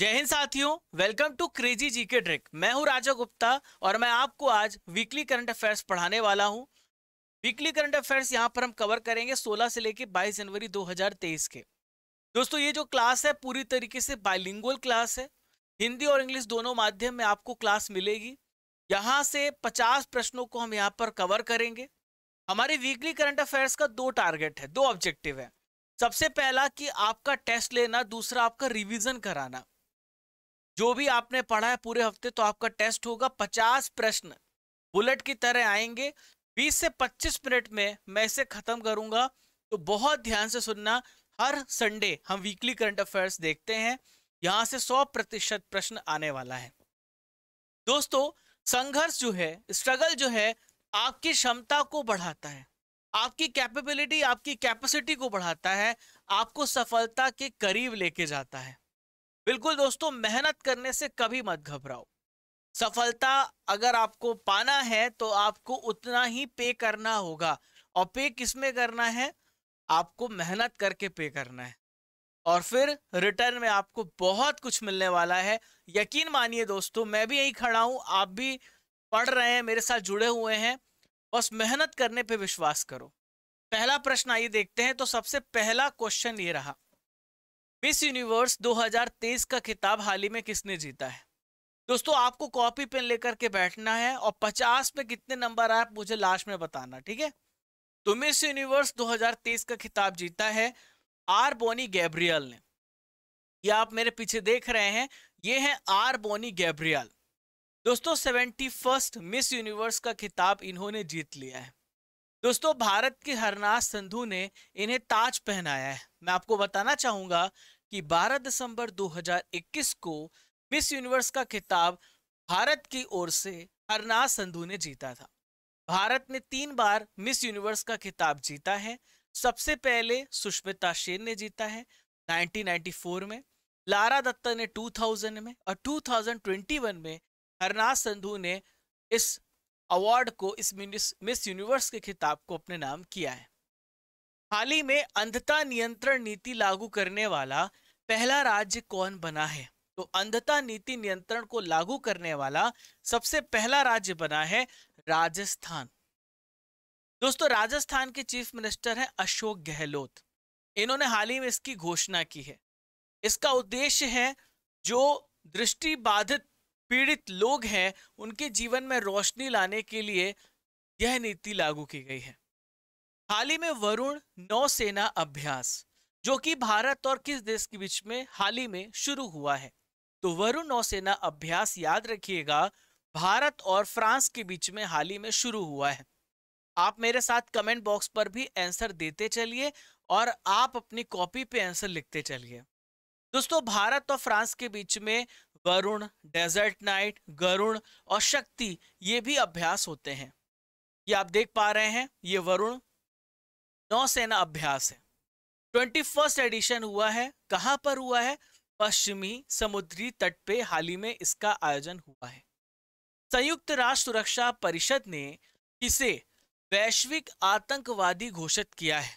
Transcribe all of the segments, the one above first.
जय हिंद साथियों welcome to crazy जी के मैं हूं राजा गुप्ता और मैं आपको आज वीकली करंट अफेयर्स पढ़ाने वाला हूं वीकली करंट अफेयर्स यहां पर हम कवर करेंगे 16 से लेकर 22 जनवरी 2023 के दोस्तों ये जो क्लास है पूरी तरीके से बाइलिंगुअल क्लास है हिंदी और इंग्लिश दोनों माध्यम में आपको क्लास मिलेगी यहाँ से पचास प्रश्नों को हम यहाँ पर कवर करेंगे हमारे वीकली करंट अफेयर्स का दो टारगेट है दो ऑब्जेक्टिव है सबसे पहला कि आपका टेस्ट लेना दूसरा आपका रिवीजन कराना जो भी आपने पढ़ा है पूरे हफ्ते तो आपका टेस्ट होगा पचास प्रश्न बुलेट की तरह आएंगे बीस से पच्चीस मिनट में मैं इसे खत्म करूंगा तो बहुत ध्यान से सुनना हर संडे हम वीकली करंट अफेयर्स देखते हैं यहाँ से सौ प्रतिशत प्रश्न आने वाला है दोस्तों संघर्ष जो है स्ट्रगल जो है आपकी क्षमता को बढ़ाता है आपकी कैपेबिलिटी आपकी कैपेसिटी को बढ़ाता है आपको सफलता के करीब लेके जाता है बिल्कुल दोस्तों मेहनत करने से कभी मत घबराओ सफलता अगर आपको पाना है तो आपको उतना ही पे करना होगा और पे किसमें करना है आपको मेहनत करके पे करना है और फिर रिटर्न में आपको बहुत कुछ मिलने वाला है यकीन मानिए दोस्तों मैं भी यही खड़ा हूं आप भी पढ़ रहे हैं मेरे साथ जुड़े हुए हैं बस मेहनत करने पे विश्वास करो पहला प्रश्न आइए देखते हैं तो सबसे पहला क्वेश्चन ये रहा मिस यूनिवर्स 2023 का खिताब हाल ही में किसने जीता है दोस्तों आपको कॉपी पेन लेकर के बैठना है और 50 में कितने नंबर आए मुझे लास्ट में बताना ठीक है तो मिस यूनिवर्स 2023 का खिताब जीता है आर बोनी गैब्रियल ने ये आप मेरे पीछे देख रहे हैं ये है आर बोनी गैब्रियल दोस्तों सेवेंटी मिस यूनिवर्स का खिताब इन्होंने जीत लिया है दोस्तों भारत की हरनाथ संधू ने इन्हें ताज पहनाया है मैं आपको बताना चाहूंगा कि 12 दिसंबर 2021 को मिस यूनिवर्स का खिताब भारत की ओर से हरनाज संधू ने जीता था भारत ने तीन बार मिस यूनिवर्स का खिताब जीता है सबसे पहले सुष्मिता सेन ने जीता है 1994 में लारा दत्ता ने 2000 में और 2021 में हरनाज संधू ने इस अवार्ड को इस मिस यूनिवर्स के खिताब को अपने नाम किया है हाल ही में अंधता नियंत्रण नीति लागू करने वाला पहला राज्य कौन बना है तो अंधता नीति नियंत्रण को लागू करने वाला सबसे पहला राज्य बना है राजस्थान दोस्तों राजस्थान के चीफ मिनिस्टर हैं अशोक गहलोत इन्होंने हाल ही में इसकी घोषणा की है इसका उद्देश्य है जो दृष्टि बाधित पीड़ित लोग हैं उनके जीवन में रोशनी लाने के लिए यह नीति लागू की गई है हाल ही में वरुण नौसेना अभ्यास जो कि भारत और किस देश के बीच में हाल ही में शुरू हुआ है तो वरुण नौसेना अभ्यास याद रखिएगा भारत और फ्रांस के बीच में हाल ही में शुरू हुआ है आप मेरे साथ कमेंट बॉक्स पर भी आंसर देते चलिए और आप अपनी कॉपी पे आंसर लिखते चलिए दोस्तों भारत और फ्रांस के बीच में वरुण डेजर्ट नाइट गरुण और शक्ति ये भी अभ्यास होते हैं ये आप देख पा रहे हैं ये वरुण नौसेना अभ्यास है ट्वेंटी फर्स्ट एडिशन हुआ है कहाँ पर हुआ है पश्चिमी समुद्री तट पे हाल ही में इसका आयोजन हुआ है संयुक्त राष्ट्र सुरक्षा परिषद ने इसे वैश्विक आतंकवादी घोषित किया है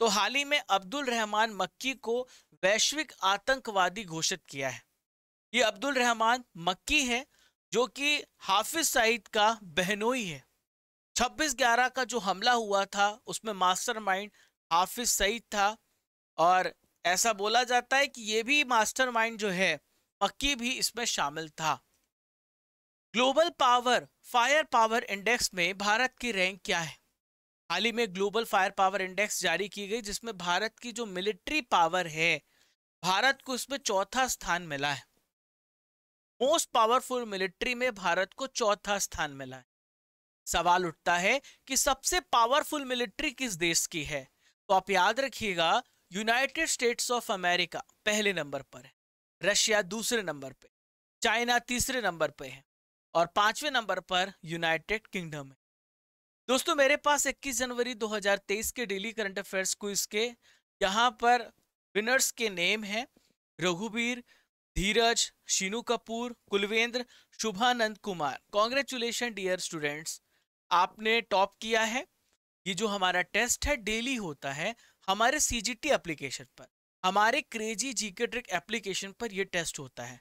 तो हाल ही में अब्दुल रहमान मक्की को वैश्विक आतंकवादी घोषित किया है ये अब्दुल रहमान मक्की है जो कि हाफिज सईद का बहनोई है 26 ग्यारह का जो हमला हुआ था उसमें मास्टरमाइंड हाफिज सईद था और ऐसा बोला जाता है कि ये भी मास्टरमाइंड जो है मक्की भी इसमें शामिल था global power fire power index में भारत की रैंक क्या है हाल ही में ग्लोबल फायर पावर इंडेक्स जारी की गई जिसमें भारत की जो मिलिट्री पावर है भारत को इसमें चौथा स्थान मिला है मोस्ट पावरफुल मिलिट्री में भारत को चौथा स्थान मिला है सवाल उठता है कि सबसे पावरफुल मिलिट्री किस देश की है तो आप याद रखिएगा यूनाइटेड स्टेट्स ऑफ अमेरिका पहले नंबर पर है रशिया दूसरे नंबर पे चाइना तीसरे नंबर पे है और पांचवें नंबर पर यूनाइटेड किंगडम है दोस्तों मेरे पास 21 जनवरी 2023 के डेली करंट अफेयर्स क्विज के यहाँ पर विनर्स के नेम हैं Raghubir Dheeraj Shinu Kapoor Kulvendra Shubhanand Kumar congratulation dear students आपने टॉप किया है ये जो हमारा टेस्ट है डेली होता है हमारे सी जी टी एप्लीकेशन पर हमारे क्रेजी जी के ट्रिक एप्लीकेशन पर यह टेस्ट होता है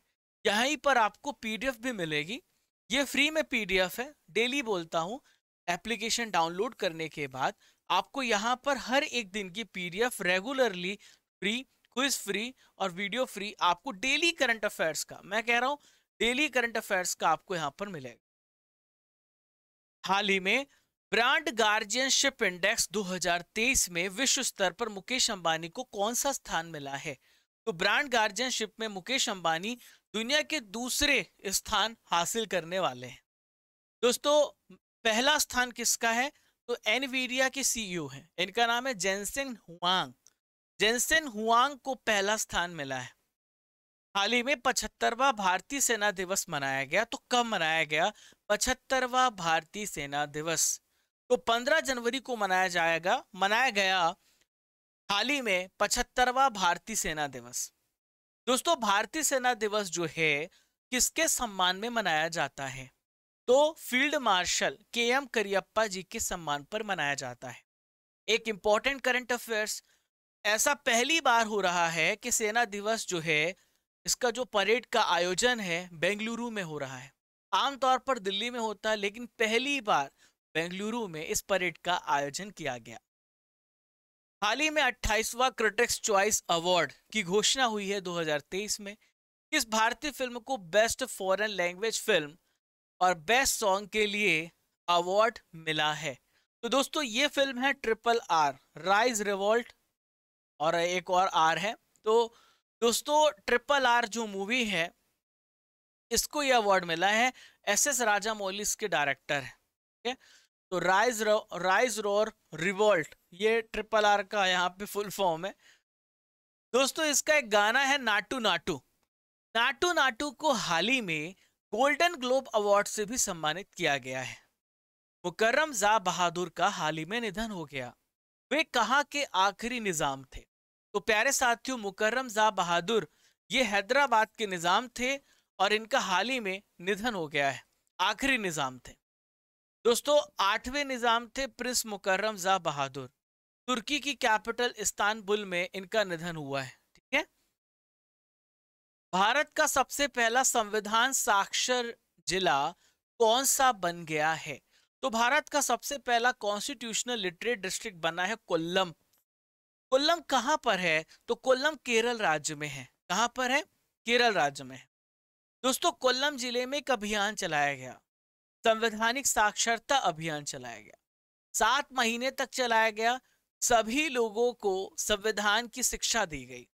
यहीं पर आपको पीडीएफ भी मिलेगी ये फ्री में पीडीएफ है डेली बोलता हूँ एप्लीकेशन डाउनलोड करने के बाद आपको यहाँ पर हर एक दिन की PDF regularly free quiz free और वीडियो फ्री आपको डेली करंट अफेयर्स का मैं कह रहा हूँ डेली करंट अफेयर्स का आपको यहाँ पर मिलेगा हाल ही में ब्रांड गार्जियनशिप इंडेक्स 2023 में विश्व स्तर पर मुकेश अंबानी को कौन सा स्थान मिला है तो ब्रांड गार्जियनशिप में मुकेश अंबानी दुनिया के दूसरे स्थान हासिल करने वाले हैं दोस्तों पहला स्थान किसका है तो एनवीडिया के सीईओ e हैं इनका नाम है जेंसेन हुआंग जेंसेन हुआंग को पहला स्थान मिला है हाल ही में पचहत्तरवा भारतीय सेना दिवस मनाया गया तो कब मनाया गया पचहत्तरवा भारतीय सेना दिवस तो 15 जनवरी को मनाया जाएगा मनाया गया हाल ही में पचहत्तरवा भारतीय सेना दिवस दोस्तों भारतीय सेना दिवस जो है किसके सम्मान में मनाया जाता है तो field marshal K M Cariappa ji के सम्मान पर मनाया जाता है एक इंपॉर्टेंट करंट अफेयर्स ऐसा पहली बार हो रहा है कि सेना दिवस जो है इसका जो परेड का आयोजन है बेंगलुरु में हो रहा है आमतौर पर दिल्ली में होता है लेकिन पहली बार बेंगलुरु में इस परेड का आयोजन किया गया हाल ही में 28वां क्रिटिक्स चॉइस अवार्ड की घोषणा हुई है 2023 में इस भारतीय फिल्म को बेस्ट फॉरेन लैंग्वेज फिल्म और बेस्ट सॉन्ग के लिए अवार्ड मिला है तो दोस्तों ये फिल्म है ट्रिपल आर राइज रिवॉल्ट और एक और आर है तो दोस्तों ट्रिपल आर जो मूवी है इसको ये अवार्ड मिला है एसएस एस राजा मोलिस के डायरेक्टर है ठीक है तो rise roar, rise roar revolt ये ट्रिपल आर का यहाँ पे फुल फॉर्म है दोस्तों इसका एक गाना है नाटू नाटू नाटू नाटू को हाल ही में गोल्डन ग्लोब अवार्ड से भी सम्मानित किया गया है मुकर्रम जा बहादुर का हाल ही में निधन हो गया वे कहाँ के आखिरी निज़ाम थे तो प्यारे साथियों मुकर्रम जा बहादुर ये हैदराबाद के निज़ाम थे और इनका हाल ही में निधन हो गया है आखिरी निज़ाम थे दोस्तों आठवें निज़ाम थे प्रिंस मुकर्रम ज़ा बहादुर तुर्की की कैपिटल इस्तानबुल में इनका निधन हुआ है ठीक है भारत का सबसे पहला संविधान साक्षर जिला कौन सा बन गया है तो भारत का सबसे पहला कॉन्स्टिट्यूशनल लिटरेट डिस्ट्रिक्ट बना है कोल्लम कोल्लम कहां पर है तो कोल्लम केरल राज्य में है कहां पर है केरल राज्य में दोस्तों कोल्लम जिले में एक अभियान चलाया गया संवैधानिक साक्षरता अभियान चलाया गया सात महीने तक चलाया गया सभी लोगों को संविधान की शिक्षा दी गई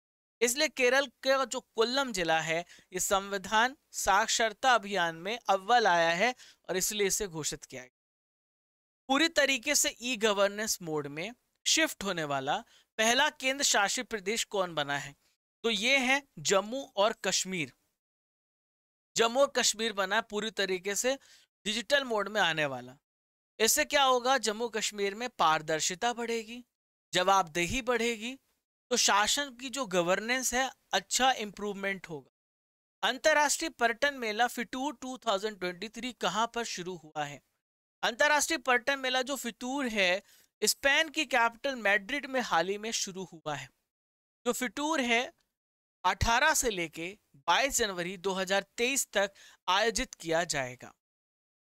इसलिए केरल का जो कोल्लम जिला है ये संविधान साक्षरता अभियान में अव्वल आया है और इसलिए इसे घोषित किया गया पूरी तरीके से ई गवर्नेंस मोड में शिफ्ट होने वाला पहला केंद्र शासित प्रदेश कौन बना है तो ये है जम्मू और कश्मीर जम्मू और कश्मीर बना है पूरी तरीके से डिजिटल मोड में आने वाला इससे क्या होगा जम्मू कश्मीर में पारदर्शिता बढ़ेगी जवाबदेही बढ़ेगी तो शासन की जो गवर्नेंस है अच्छा इम्प्रूवमेंट होगा अंतर्राष्ट्रीय पर्यटन मेला फिटूर 2023 कहां पर शुरू हुआ है अंतर्राष्ट्रीय पर्यटन मेला जो फितूर है स्पेन की कैपिटल मैड्रिड में हाल ही में शुरू हुआ है जो फिटूर है 18 से लेके 22 जनवरी 2023 तक आयोजित किया जाएगा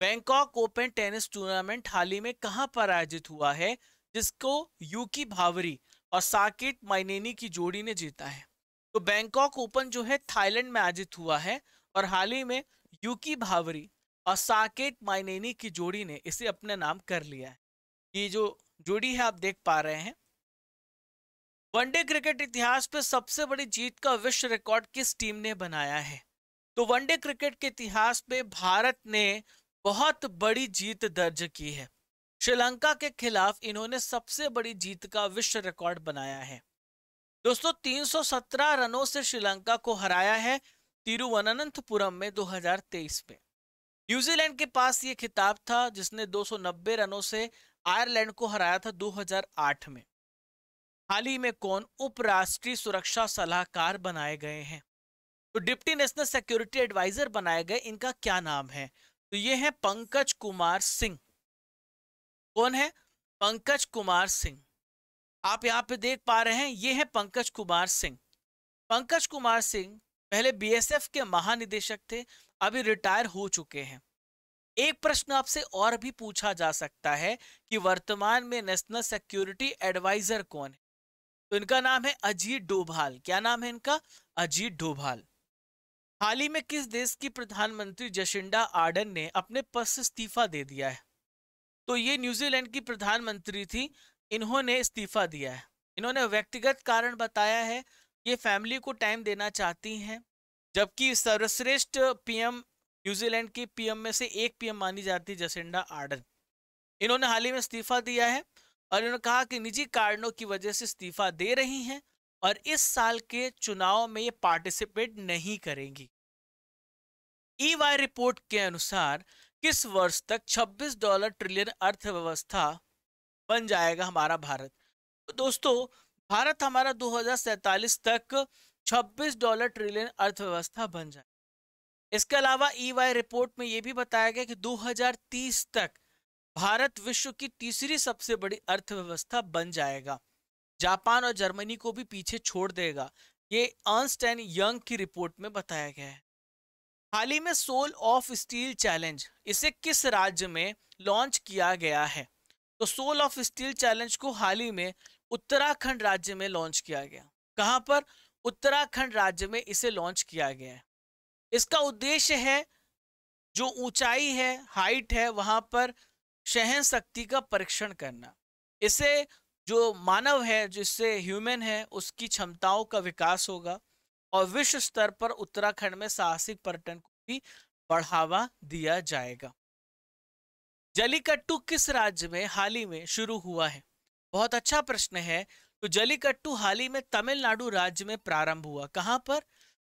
बैंकॉक ओपन टेनिस टूर्नामेंट हाल ही में कहां पर आयोजित हुआ है जिसको यूकी भावरी और साकेत माइनेनी की जोड़ी ने जीता है तो बैंकॉक ओपन जो है थाईलैंड में आयोजित हुआ है और हाल ही में यूकी भावरी और साकेत माइनेनी की जोड़ी ने इसे अपना नाम कर लिया है ये जो जोड़ी है आप देख पा रहे हैं वनडे क्रिकेट इतिहास पे सबसे बड़ी जीत का विश्व रिकॉर्ड किस टीम ने बनाया है तो वनडे क्रिकेट के इतिहास में भारत ने बहुत बड़ी जीत दर्ज की है श्रीलंका के खिलाफ इन्होंने सबसे बड़ी जीत का विश्व रिकॉर्ड बनाया है दोस्तों 317 रनों से श्रीलंका को हराया है तिरुवनंतपुरम में 2023 में न्यूजीलैंड के पास ये खिताब था जिसने 290 रनों से आयरलैंड को हराया था 2008 में हाल ही में कौन उपराष्ट्रीय सुरक्षा सलाहकार बनाए गए हैं तो डिप्टी नेशनल सिक्योरिटी एडवाइजर बनाए गए इनका क्या नाम है तो ये है पंकज कुमार सिंह कौन है पंकज कुमार सिंह आप यहाँ पे देख पा रहे हैं ये है पंकज कुमार सिंह पंकज कुमार सिंह पहले बीएसएफ के महानिदेशक थे अभी रिटायर हो चुके हैं एक प्रश्न आपसे और भी पूछा जा सकता है कि वर्तमान में नेशनल सिक्योरिटी एडवाइजर कौन है तो इनका नाम है अजीत डोभाल क्या नाम है इनका अजीत डोभाल हाल ही में किस देश की प्रधानमंत्री जशिंडा आर्डन ने अपने पद से इस्तीफा दे दिया है तो ये न्यूजीलैंड की प्रधानमंत्री थी इन्होंने इस्तीफा दिया है इन्होंने व्यक्तिगत कारण बताया है ये फैमिली को टाइम देना चाहती हैं जबकि सर्वश्रेष्ठ पीएम न्यूजीलैंड की पीएम में से एक पीएम मानी जाती है जसिंडा आर्डन इन्होंने हाल ही में इस्तीफा दिया है और इन्होंने कहा कि निजी कारणों की वजह से इस्तीफा दे रही हैं और इस साल के चुनाव में ये पार्टिसिपेट नहीं करेंगी ईवाई e रिपोर्ट के अनुसार किस वर्ष तक 26 डॉलर ट्रिलियन अर्थव्यवस्था बन जाएगा हमारा भारत तो दोस्तों भारत हमारा दो तक 26 डॉलर ट्रिलियन अर्थव्यवस्था बन जाए इसके अलावा ईवाई e रिपोर्ट में यह भी बताया गया कि 2030 तक भारत विश्व की तीसरी सबसे बड़ी अर्थव्यवस्था बन जाएगा जापान और जर्मनी को भी पीछे छोड़ देगा ये अर्नस्ट एंड यंग की रिपोर्ट में बताया गया है हाल ही में सोल ऑफ स्टील चैलेंज इसे किस राज्य में लॉन्च किया गया है तो सोल ऑफ स्टील चैलेंज को हाल ही में उत्तराखंड राज्य में लॉन्च किया गया कहां पर उत्तराखंड राज्य में इसे लॉन्च किया गया है इसका उद्देश्य है जो ऊंचाई है हाइट है वहां पर सहन शक्ति का परीक्षण करना इसे जो मानव है जिससे ह्यूमन है उसकी क्षमताओं का विकास होगा और विश्व स्तर पर उत्तराखंड में साहसिक पर्यटन को भी बढ़ावा दिया जाएगा जलीकट्टू किस राज्य में हाल ही में शुरू हुआ है बहुत अच्छा प्रश्न है तो जलीकट्टू हाल ही में तमिलनाडु राज्य में प्रारंभ हुआ कहाँ पर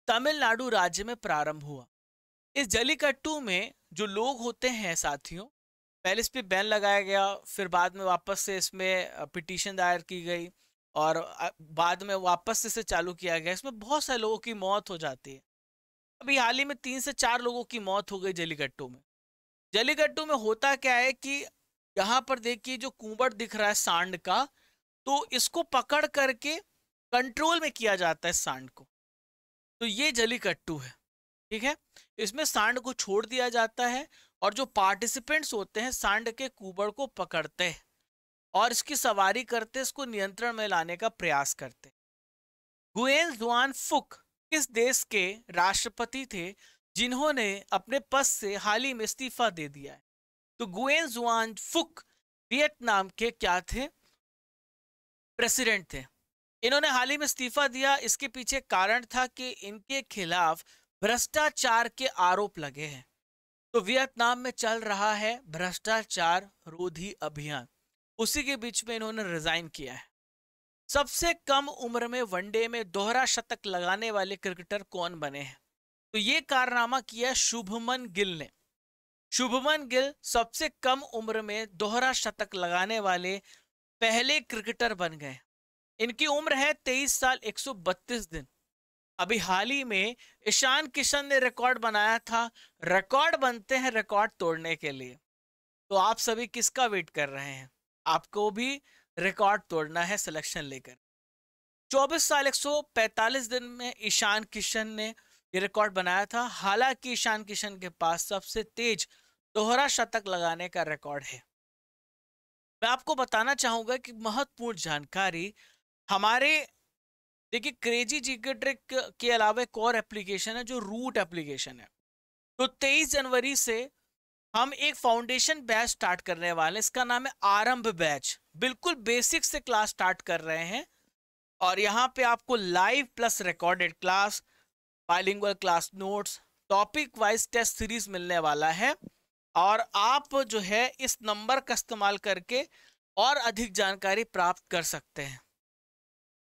तमिलनाडु राज्य में प्रारंभ हुआ इस जलीकट्टू में जो लोग होते हैं साथियों पहले इस पर बैन लगाया गया फिर बाद में वापस से इसमें पिटीशन दायर की गई और बाद में वापस से इसे चालू किया गया इसमें बहुत सारे लोगों की मौत हो जाती है अभी हाल ही में तीन से चार लोगों की मौत हो गई जलीगट्टू में जलीगट्टू में होता क्या है कि यहाँ पर देखिए जो कुंबड़ दिख रहा है सांड का तो इसको पकड़ करके कंट्रोल में किया जाता है सांड को तो ये जलीकट्टू है ठीक है इसमें सांड को छोड़ दिया जाता है और जो पार्टिसिपेंट्स होते हैं सांड के कुबड़ को पकड़ते हैं और इसकी सवारी करते इसको नियंत्रण में लाने का प्रयास करते गुएन जुआन फुक किस देश के राष्ट्रपति थे जिन्होंने अपने पद से हाल ही में इस्तीफा दे दिया है तो गुएन जुआन फुक वियतनाम के क्या थे प्रेसिडेंट थे इन्होंने हाल ही में इस्तीफा दिया इसके पीछे कारण था कि इनके खिलाफ भ्रष्टाचार के आरोप लगे हैं तो वियतनाम में चल रहा है भ्रष्टाचार रोधी अभियान उसी के बीच में इन्होंने रिजाइन किया है सबसे कम उम्र में वनडे में दोहरा शतक लगाने वाले क्रिकेटर कौन बने हैं तो ये कारनामा किया शुभमन गिल ने शुभमन गिल सबसे कम उम्र में दोहरा शतक लगाने वाले पहले क्रिकेटर बन गए इनकी उम्र है तेईस साल 132 दिन अभी हाल ही में ईशान किशन ने रिकॉर्ड बनाया था रिकॉर्ड बनते हैं रिकॉर्ड तोड़ने के लिए तो आप सभी किसका वेट कर रहे हैं आपको भी रिकॉर्ड तोड़ना है सिलेक्शन लेकर 24 साल 145 दिन में ईशान किशन ने ये रिकॉर्ड बनाया था हालांकि ईशान किशन के पास सबसे तेज दोहरा शतक लगाने का रिकॉर्ड है मैं आपको बताना चाहूंगा कि महत्वपूर्ण जानकारी हमारे देखिए क्रेजी जीके ट्रिक के अलावा एक और एप्लीकेशन है जो रूट एप्लीकेशन है तो 23 जनवरी से हम एक फाउंडेशन बैच स्टार्ट करने वाले इसका नाम है आरंभ बैच बिल्कुल बेसिक से क्लास स्टार्ट कर रहे हैं और यहाँ पे आपको live plus recorded class bilingual class notes topic wise test series मिलने वाला है और आप जो है इस नंबर का इस्तेमाल करके और अधिक जानकारी प्राप्त कर सकते हैं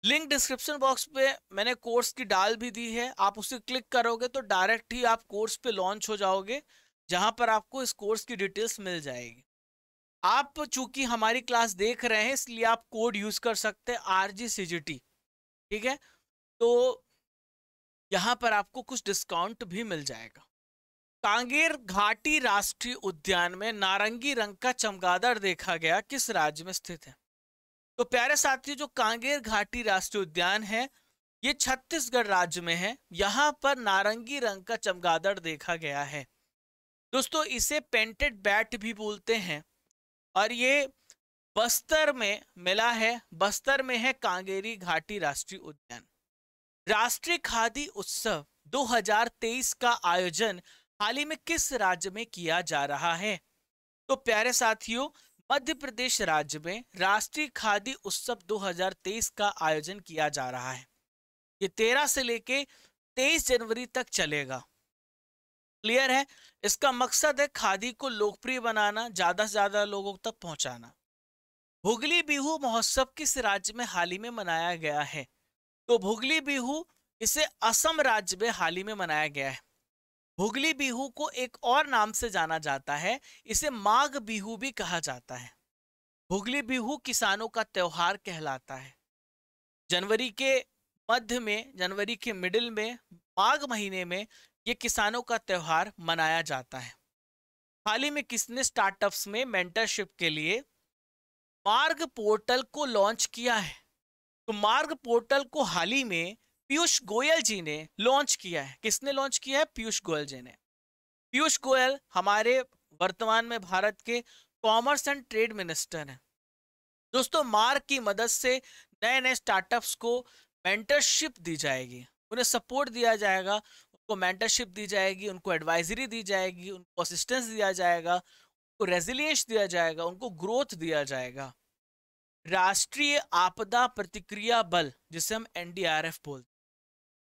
लिंक डिस्क्रिप्शन बॉक्स पे मैंने कोर्स की डाल भी दी है आप उसे क्लिक करोगे तो डायरेक्ट ही आप कोर्स पे लॉन्च हो जाओगे जहां पर आपको इस कोर्स की डिटेल्स मिल जाएगी आप चूंकि हमारी क्लास देख रहे हैं इसलिए आप कोड यूज कर सकते हैं आर जी सी जी टी ठीक है तो यहाँ पर आपको कुछ डिस्काउंट भी मिल जाएगा कांगेर घाटी राष्ट्रीय उद्यान में नारंगी रंग का चमगादड़ देखा गया किस राज्य में स्थित है तो प्यारे साथियों जो कांगेर घाटी राष्ट्रीय उद्यान है ये छत्तीसगढ़ राज्य में है यहाँ पर नारंगी रंग का चमगादड़ देखा गया है दोस्तों इसे पेंटेड बैट भी बोलते हैं और ये बस्तर में मिला है बस्तर में है कांगेरी घाटी राष्ट्रीय उद्यान राष्ट्रीय खादी उत्सव 2023 का आयोजन हाल ही में किस राज्य में किया जा रहा है तो प्यारे साथियों मध्य प्रदेश राज्य में राष्ट्रीय खादी उत्सव 2023 का आयोजन किया जा रहा है ये तेरह से लेके तेईस जनवरी तक चलेगा क्लियर है इसका मकसद है खादी को लोकप्रिय बनाना ज्यादा से ज्यादा लोगों तक पहुंचाना भुगली बिहू महोत्सव किस राज्य में हाल ही में मनाया गया है तो भुगली बिहू इसे असम राज्य में हाल ही में मनाया गया है भुगली बिहू को एक और नाम से जाना जाता है इसे माघ बिहू भी कहा जाता है भुगली बिहू किसानों का त्यौहार कहलाता है जनवरी के मध्य में जनवरी के मिडिल में माघ महीने में ये किसानों का त्यौहार मनाया जाता है हाल ही में किसने स्टार्टअप्स में मेंटरशिप के लिए मार्ग पोर्टल को लॉन्च किया है तो मार्ग पोर्टल को हाल ही में पीयूष गोयल जी ने लॉन्च किया है किसने लॉन्च किया है पीयूष गोयल जी ने पीयूष गोयल हमारे वर्तमान में भारत के कॉमर्स एंड ट्रेड मिनिस्टर हैं दोस्तों मार्ग की मदद से नए नए स्टार्टअप्स को मेंटरशिप दी जाएगी उन्हें सपोर्ट दिया जाएगा उनको मेंटरशिप दी जाएगी उनको एडवाइजरी दी जाएगी उनको असिस्टेंस दिया जाएगा उनको रेजिलियंस दिया जाएगा उनको ग्रोथ दिया जाएगा राष्ट्रीय आपदा प्रतिक्रिया बल जिसे हम एनडीआरएफ बोलते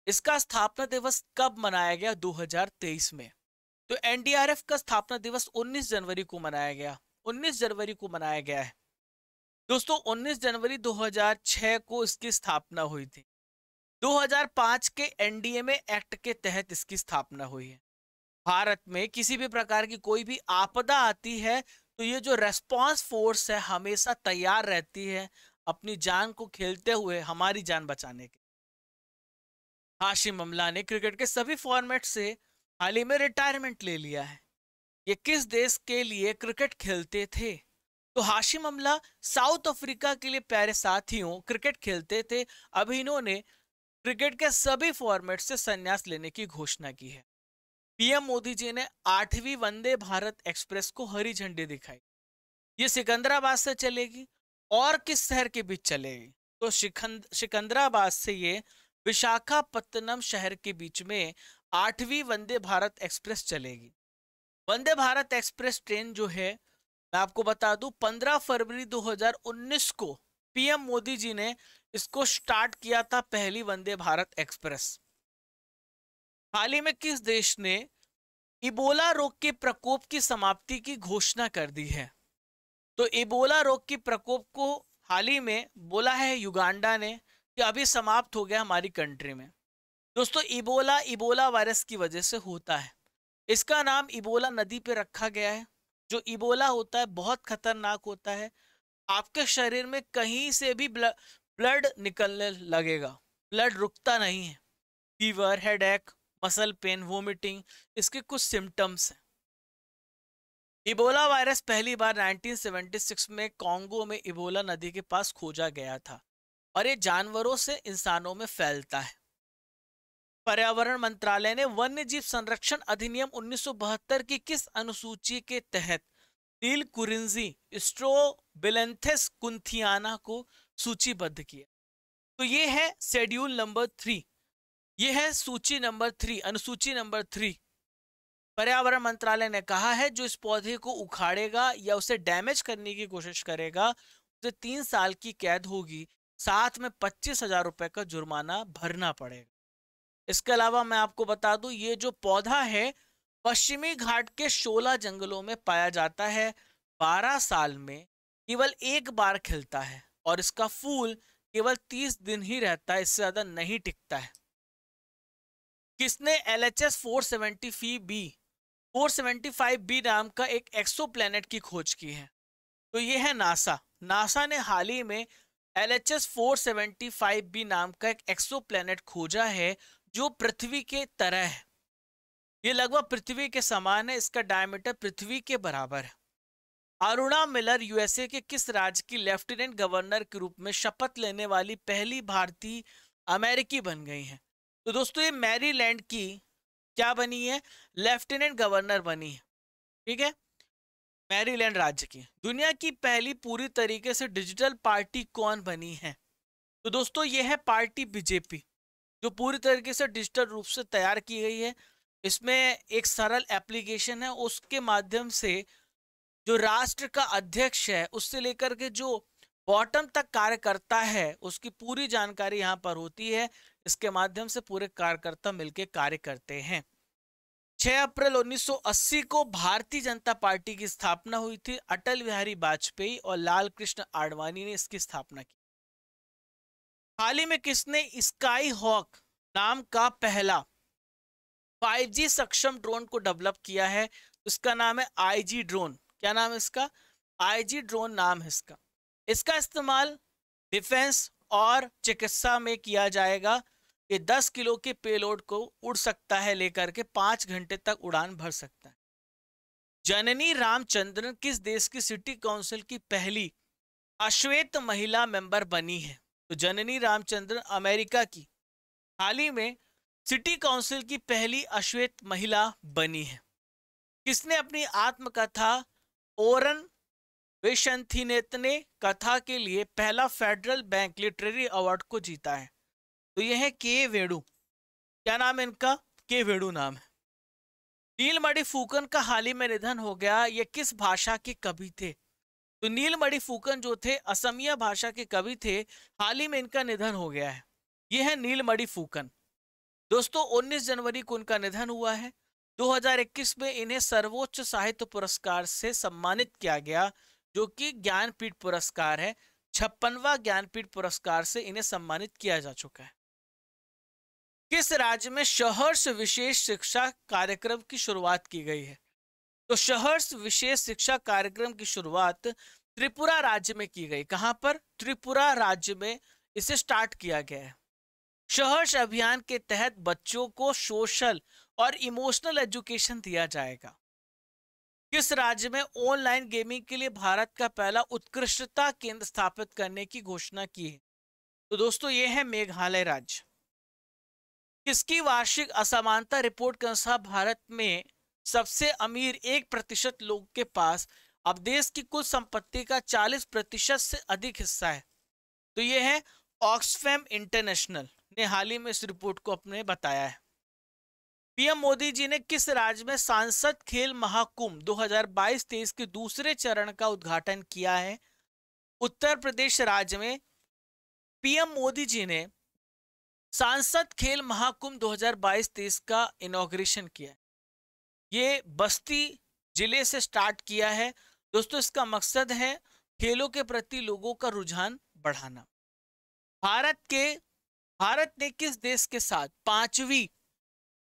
इसका स्थापना दिवस कब मनाया गया 2023 में तो एनडीआरएफ का स्थापना दिवस 19 जनवरी को मनाया गया 19 जनवरी को मनाया गया है दोस्तों 19 जनवरी 2006 को इसकी स्थापना हुई थी 2005 के एनडीएमए एक्ट के तहत इसकी स्थापना हुई है भारत में किसी भी प्रकार की कोई भी आपदा आती है तो ये जो रेस्पॉन्स फोर्स है हमेशा तैयार रहती है अपनी जान को खेलते हुए हमारी जान बचाने के हाशिम अमला ने क्रिकेट के सभी फॉर्मेट से हाल ही में रिटायरमेंट ले लिया है ये किस देश के लिए क्रिकेट खेलते थे तो हाशिम अमला साउथ अफ्रीका के लिए प्यारे साथियों क्रिकेट खेलते थे अब इन्होंने क्रिकेट के सभी फॉर्मेट से संन्यास लेने की घोषणा की है पीएम मोदी जी ने आठवीं वंदे भारत एक्सप्रेस को हरी झंडी दिखाई ये सिकंदराबाद से चलेगी और किस शहर के बीच चलेगी तो सिकंदराबाद से ये विशाखापत्तनम शहर के बीच में आठवीं वंदे भारत एक्सप्रेस चलेगी वंदे भारत एक्सप्रेस ट्रेन जो है मैं आपको बता दूं 15 फरवरी 2019 को पीएम मोदी जी ने इसको स्टार्ट किया था पहली वंदे भारत एक्सप्रेस हाल ही में किस देश ने इबोला रोग के प्रकोप की समाप्ति की घोषणा कर दी है तो इबोला रोग के प्रकोप को हाल ही में बोला है युगांडा ने कि अभी समाप्त हो गया हमारी कंट्री में दोस्तों इबोला इबोला वायरस की वजह से होता है इसका नाम इबोला नदी पे रखा गया है जो इबोला होता है बहुत खतरनाक होता है आपके शरीर में कहीं से भी ब्लड निकलने लगेगा ब्लड रुकता नहीं है फीवर हेड एक मसल पेन वोमिटिंग इसके कुछ सिम्टम्स हैं इबोला वायरस पहली बार 1976 में कांगो में इबोला नदी के पास खोजा गया था और ये जानवरों से इंसानों में फैलता है पर्यावरण मंत्रालय ने वन्य जीव संरक्षण अधिनियम 1972 की किस अनुसूची के तहत नील कुरिंजी स्ट्रोबिलेंथेस कुंथियाना को सूचीबद्ध किया तो ये है शेड्यूल नंबर थ्री ये है सूची नंबर थ्री अनुसूची नंबर थ्री पर्यावरण मंत्रालय ने कहा है जो इस पौधे को उखाड़ेगा या उसे डैमेज करने की कोशिश करेगा उसे तीन साल की कैद होगी साथ में पच्चीस हजार रुपए का जुर्माना भरना पड़ेगा इसके अलावा मैं आपको बता दूं ये जो पौधा है पश्चिमी घाट के शोला जंगलों में पाया जाता है 12 साल में केवल एक बार खिलता है और इसका फूल केवल 30 दिन ही रहता है इससे ज़्यादा नहीं टिकता है किसने L H S four seventy five B four seventy five B नाम का एक एक्सो प्लेनेट की खोज की है तो ये है नासा नासा ने हाल ही में L H S four seventy five B नाम का एक एक्सो प्लेनेट खोजा है जो पृथ्वी के तरह है ये लगभग पृथ्वी के समान है इसका डायमीटर पृथ्वी के बराबर है अरुणा मिलर यूएसए के किस राज्य की लेफ्टिनेंट गवर्नर के रूप में शपथ लेने वाली पहली भारतीय अमेरिकी बन गई हैं तो दोस्तों ये मैरीलैंड की क्या बनी है लेफ्टिनेंट गवर्नर बनी है ठीक है मैरीलैंड राज्य की दुनिया की पहली पूरी तरीके से डिजिटल पार्टी कौन बनी है तो दोस्तों ये है पार्टी बीजेपी जो पूरी तरीके से डिजिटल रूप से तैयार की गई है इसमें एक सरल एप्लीकेशन है उसके माध्यम से जो राष्ट्र का अध्यक्ष है उससे लेकर के जो बॉटम तक कार्यकर्ता है उसकी पूरी जानकारी यहाँ पर होती है इसके माध्यम से पूरे कार्यकर्ता मिलकर कार्य करते हैं 6 अप्रैल 1980 को भारतीय जनता पार्टी की स्थापना हुई थी अटल बिहारी वाजपेयी और लाल कृष्ण आडवाणी ने इसकी स्थापना की हाल ही में किसने स्काई हॉक नाम का पहला 5G सक्षम ड्रोन को डेवलप किया है उसका नाम है आईजी ड्रोन क्या नाम है इसका आईजी ड्रोन नाम है इसका इसका इस्तेमाल डिफेंस और चिकित्सा में किया जाएगा ये 10 किलो के पेलोड को उड़ सकता है लेकर के पांच घंटे तक उड़ान भर सकता है जननी रामचंद्रन किस देश की सिटी काउंसिल की पहली अश्वेत महिला मेंबर बनी है तो जननी रामचंद्रन अमेरिका की हाल ही में सिटी काउंसिल की पहली अश्वेत महिला बनी है किसने अपनी आत्मकथा ओरन वेशंथिनेत ने कथा के लिए पहला फेडरल बैंक लिटरेरी अवार्ड को जीता है तो ये है के वेणु क्या नाम है इनका के वेणु नाम है नीलमणि फूकन का हाल ही में निधन हो गया ये किस भाषा के कवि थे तो नीलमणि फूकन जो थे असमिया भाषा के कवि थे हाल ही में इनका निधन हो गया है ये है नीलमणि फूकन दोस्तों 19 जनवरी को इनका निधन हुआ है 2021 में इन्हें सर्वोच्च साहित्य पुरस्कार से सम्मानित किया गया जो कि ज्ञानपीठ पुरस्कार है छप्पनवा ज्ञानपीठ पुरस्कार से इन्हें सम्मानित किया जा चुका है किस राज्य में शहर्ष विशेष शिक्षा कार्यक्रम की शुरुआत की गई है तो शहर्ष विशेष शिक्षा कार्यक्रम की शुरुआत त्रिपुरा राज्य में की गई कहां पर त्रिपुरा राज्य में इसे स्टार्ट किया गया है शहर्ष अभियान के तहत बच्चों को सोशल और इमोशनल एजुकेशन दिया जाएगा किस राज्य में ऑनलाइन गेमिंग के लिए भारत का पहला उत्कृष्टता केंद्र स्थापित करने की घोषणा की है तो दोस्तों ये है मेघालय राज्य किसकी वार्षिक असमानता रिपोर्ट के अनुसार भारत में सबसे अमीर एक प्रतिशत लोग के पास अब देश की कुल संपत्ति का 40 प्रतिशत से अधिक हिस्सा है तो ये है ऑक्सफैम इंटरनेशनल ने हाल ही में इस रिपोर्ट को अपने बताया है पीएम मोदी जी ने किस राज्य में सांसद खेल महाकुंभ 2022 हजार के दूसरे चरण का उद्घाटन किया है उत्तर प्रदेश राज्य में पीएम मोदी जी ने सांसद खेल महाकुंभ 2022-23 का इनोग्रेशन किया है ये बस्ती जिले से स्टार्ट किया है दोस्तों इसका मकसद है खेलों के प्रति लोगों का रुझान बढ़ाना भारत के भारत ने किस देश के साथ पांचवी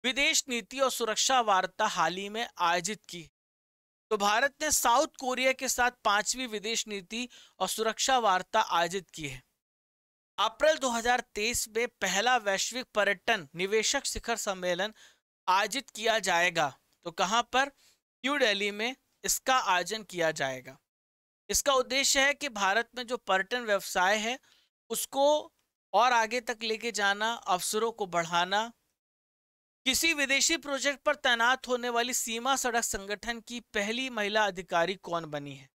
विदेश नीति और सुरक्षा वार्ता हाल ही में आयोजित की तो भारत ने साउथ कोरिया के साथ पांचवी विदेश नीति और सुरक्षा वार्ता आयोजित की है अप्रैल 2023 में पहला वैश्विक पर्यटन निवेशक शिखर सम्मेलन आयोजित किया जाएगा तो कहां पर न्यू दिल्ली में इसका आयोजन किया जाएगा इसका उद्देश्य है कि भारत में जो पर्यटन व्यवसाय है उसको और आगे तक लेके जाना अवसरों को बढ़ाना किसी विदेशी प्रोजेक्ट पर तैनात होने वाली सीमा सड़क संगठन की पहली महिला अधिकारी कौन बनी है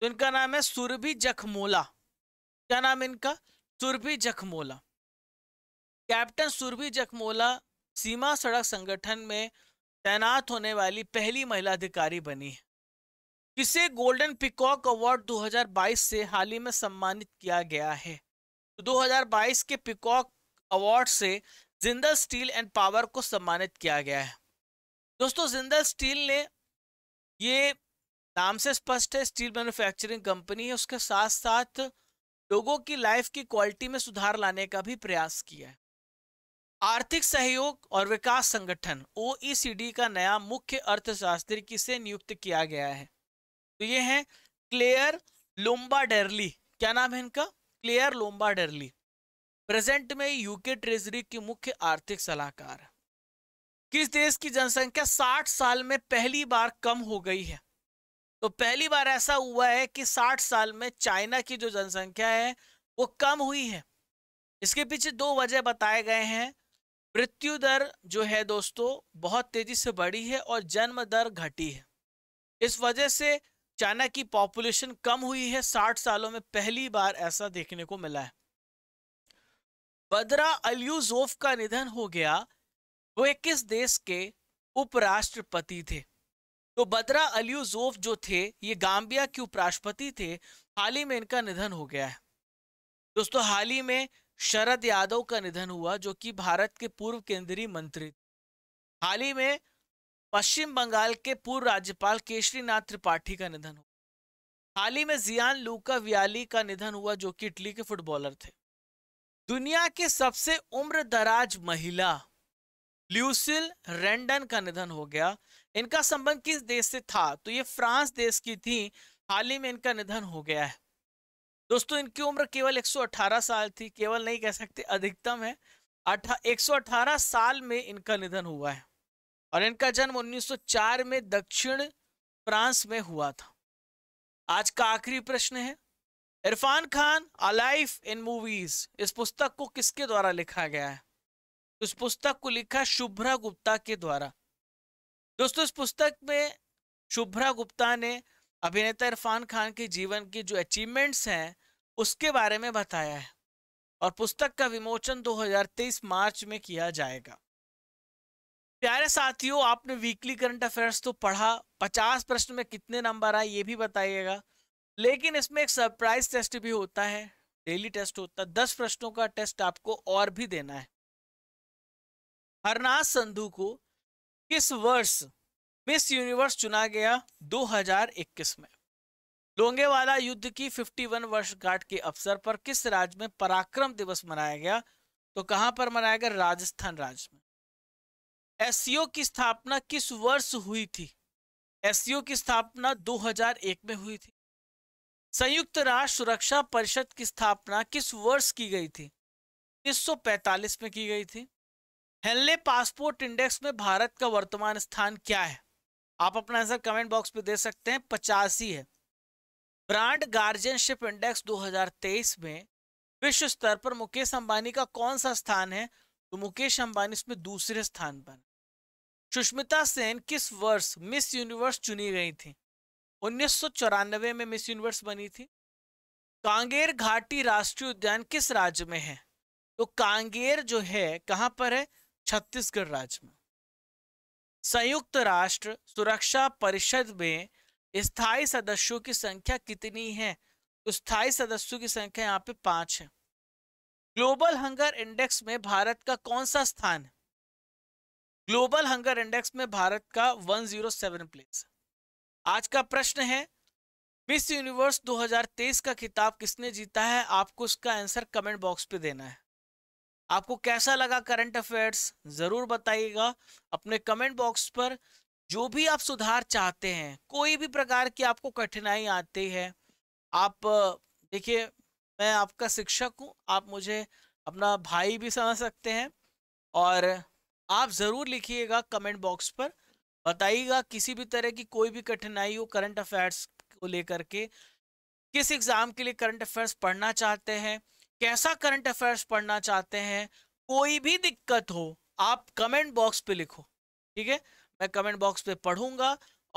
तो इनका नाम है सुरभि जखमोला क्या नाम इनका सुरभि जखमोला कैप्टन सुरभि जखमोला सीमा सड़क संगठन में तैनात होने वाली पहली महिला अधिकारी बनी है जिसे गोल्डन पिकॉक अवार्ड 2022 से हाल ही में सम्मानित किया गया है 2022 तो के पिकॉक अवार्ड से जिंदल स्टील एंड पावर को सम्मानित किया गया है दोस्तों जिंदल स्टील ने ये नाम से स्पष्ट है स्टील मैन्युफैक्चरिंग कंपनी है उसके साथ साथ लोगों की लाइफ की क्वालिटी में सुधार लाने का भी प्रयास किया है आर्थिक सहयोग और विकास संगठन ओ e का नया मुख्य अर्थशास्त्री किसे नियुक्त किया गया है तो ये हैं क्लेयर लोम्बा डेरली क्या नाम है इनका क्लेयर लोम्बा डेरली प्रेजेंट में यूके ट्रेजरी की मुख्य आर्थिक सलाहकार किस देश की जनसंख्या 60 साल में पहली बार कम हो गई है तो पहली बार ऐसा हुआ है कि 60 साल में चाइना की जो जनसंख्या है वो कम हुई है इसके पीछे दो वजह बताए गए हैं मृत्यु दर जो है दोस्तों बहुत तेजी से बढ़ी है और जन्म दर घटी है इस वजह से चाइना की पॉपुलेशन कम हुई है 60 सालों में पहली बार ऐसा देखने को मिला है बद्रा अलियूजोफ का निधन हो गया वो इक्कीस देश के उपराष्ट्रपति थे तो बद्रा अलियुजोफ जो थे ये गाम्बिया के उपराष्ट्रपति थे हाल ही में इनका निधन हो गया है दोस्तों हाल ही में शरद यादव का निधन हुआ जो कि भारत के पूर्व केंद्रीय मंत्री हाल ही में पश्चिम बंगाल के पूर्व राज्यपाल केशरीनाथ त्रिपाठी का निधन हुआ हाल ही में जियान लूका वियाली का निधन हुआ जो कि इटली के फुटबॉलर थे दुनिया के सबसे उम्र दराज महिला ल्यूसिल रेंडन का निधन हो गया इनका संबंध किस देश से था तो ये फ्रांस देश की थी हाल ही में इनका निधन हो गया है दोस्तों इनकी उम्र केवल 118 साल थी केवल नहीं कह सकते अधिकतम है एक 118 साल में इनका निधन हुआ है और इनका जन्म 1904 में दक्षिण फ्रांस में हुआ था आज का आखिरी प्रश्न है Irfan Khan a life in movies इस पुस्तक को किसके द्वारा लिखा गया है इस पुस्तक को लिखा शुभ्रा गुप्ता के द्वारा दोस्तों इस पुस्तक में शुभ्रा गुप्ता ने अभिनेता इरफान खान के जीवन की जो अचीवमेंट्स हैं उसके बारे में बताया है और पुस्तक का विमोचन 2023 मार्च में किया जाएगा प्यारे साथियों आपने वीकली करंट अफेयर्स तो पढ़ा 50 प्रश्न में कितने नंबर आए ये भी बताइएगा लेकिन इसमें एक सरप्राइज टेस्ट भी होता है डेली टेस्ट होता है दस प्रश्नों का टेस्ट आपको और भी देना है हरनाथ संधू को किस वर्ष मिस यूनिवर्स चुना गया 2021 में लोंगेवाला युद्ध की 51 वर्षगांठ के अवसर पर किस राज्य में पराक्रम दिवस मनाया गया तो कहां पर मनाया गया राजस्थान राज्य में एससीओ की स्थापना किस वर्ष हुई थी एससीओ की स्थापना 2001 में हुई थी संयुक्त राष्ट्र सुरक्षा परिषद की स्थापना किस वर्ष की गई थी 1945 में की गई थी हेनले पासपोर्ट इंडेक्स में भारत का वर्तमान स्थान क्या है आप अपना आंसर कमेंट बॉक्स में दे सकते हैं पचासी है ब्रांड गार्जियनशिप इंडेक्स 2023 में विश्व स्तर पर मुकेश अंबानी का कौन सा स्थान है तो मुकेश अंबानी इसमें दूसरे स्थान पर सुष्मिता सेन किस वर्ष मिस यूनिवर्स चुनी गई थी उन्नीस में मिस यूनिवर्स बनी थी कांगेर घाटी राष्ट्रीय उद्यान किस राज्य में है तो कांगेर जो है कहाँ पर है छत्तीसगढ़ राज्य में संयुक्त राष्ट्र सुरक्षा परिषद में स्थायी सदस्यों की संख्या कितनी है तो स्थायी सदस्यों की संख्या यहाँ पे पांच है ग्लोबल हंगर इंडेक्स में भारत का कौन सा स्थान है ग्लोबल हंगर इंडेक्स में भारत का 107 प्लेस आज का प्रश्न है मिस यूनिवर्स 2023 का खिताब किसने जीता है आपको उसका आंसर कमेंट बॉक्स पे देना है आपको कैसा लगा करंट अफेयर्स ज़रूर बताइएगा अपने कमेंट बॉक्स पर जो भी आप सुधार चाहते हैं कोई भी प्रकार की आपको कठिनाई आती है आप देखिए मैं आपका शिक्षक हूँ आप मुझे अपना भाई भी समझ सकते हैं और आप ज़रूर लिखिएगा कमेंट बॉक्स पर बताइएगा किसी भी तरह की कोई भी कठिनाई हो करंट अफेयर्स को लेकर के किस एग्ज़ाम के लिए करंट अफेयर्स पढ़ना चाहते हैं कैसा करंट अफेयर्स पढ़ना चाहते हैं कोई भी दिक्कत हो आप कमेंट बॉक्स पे लिखो ठीक है मैं कमेंट बॉक्स पे पढ़ूंगा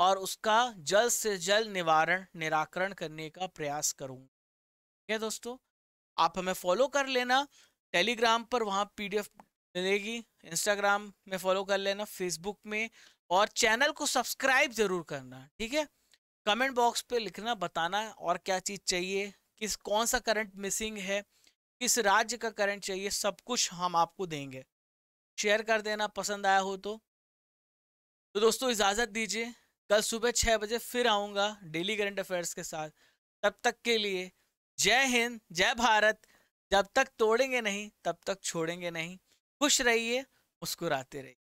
और उसका जल्द से जल्द निवारण निराकरण करने का प्रयास करूंगा ठीक है दोस्तों आप हमें फॉलो कर लेना टेलीग्राम पर वहाँ पीडीएफ मिलेगी इंस्टाग्राम में फॉलो कर लेना फेसबुक में और चैनल को सब्सक्राइब ज़रूर करना ठीक है कमेंट बॉक्स पे लिखना बताना और क्या चीज़ चाहिए किस कौन सा करंट मिसिंग है किस राज्य का करंट चाहिए सब कुछ हम आपको देंगे शेयर कर देना पसंद आया हो तो तो दोस्तों इजाज़त दीजिए कल सुबह छः बजे फिर आऊँगा डेली करंट अफेयर्स के साथ तब तक के लिए जय हिंद जय भारत जब तक तोड़ेंगे नहीं तब तक छोड़ेंगे नहीं खुश रहिए मुस्कुराते रहिए